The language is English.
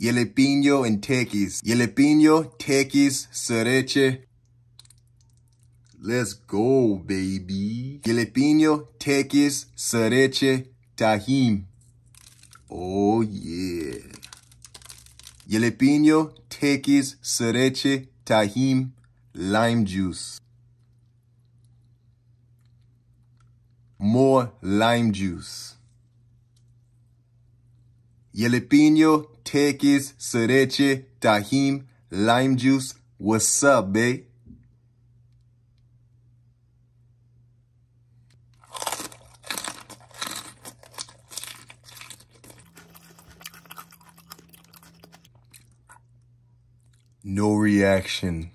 Jalapeno and Tequis. Jalapeno, Tequis, Cereche. Let's go, baby. Jalapeno, Tequis, Cereche, Tahim. Oh, yeah. Jalapeno, Tequis, Cereche, Tahim, lime juice. More lime juice. Jalapeno tequis, cereche, tahim, lime juice. What's up, babe? No reaction.